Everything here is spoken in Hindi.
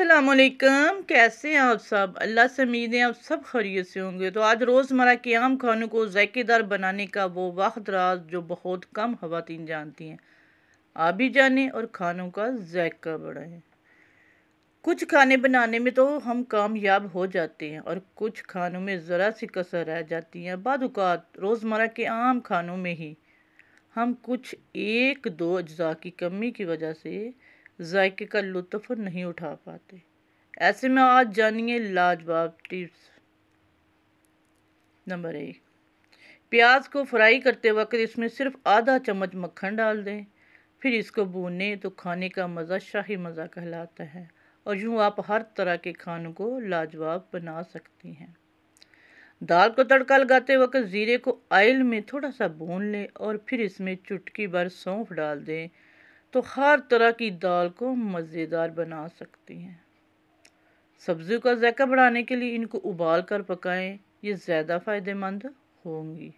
अल्लाम कैसे हैं आप सब अल्लाह से उम्मीद है आप सब खरीत से होंगे तो आज रोज़मर्रा के आम खानों को जयकेदार बनाने का वो वक्त राज जो बहुत कम खातन जानती हैं आप भी जानें और खानों का जायका बढ़ाएं कुछ खाने बनाने में तो हम कामयाब हो जाते हैं और कुछ खानों में ज़रा सी कसर रह जाती है बाद रोज़मर्रा के आम खानों में ही हम कुछ एक दो अज्जा की कमी की वजह से जायके का लुत्फ नहीं उठा पाते ऐसे में आज जानिए लाजवाब टिप्स नंबर एक प्याज को फ्राई करते वक्त इसमें सिर्फ आधा चम्मच मक्खन डाल दें फिर इसको भूनें तो खाने का मज़ा शाही मज़ा कहलाता है और यूँ आप हर तरह के खानों को लाजवाब बना सकती हैं दाल को तड़का लगाते वक्त ज़ीरे को आयल में थोड़ा सा भून लें और फिर इसमें चुटकी भर सौंफ डाल दें तो हर तरह की दाल को मज़ेदार बना सकती हैं सब्ज़ियों का जायका बढ़ाने के लिए इनको उबाल कर पकाएं ये ज़्यादा फ़ायदेमंद होंगी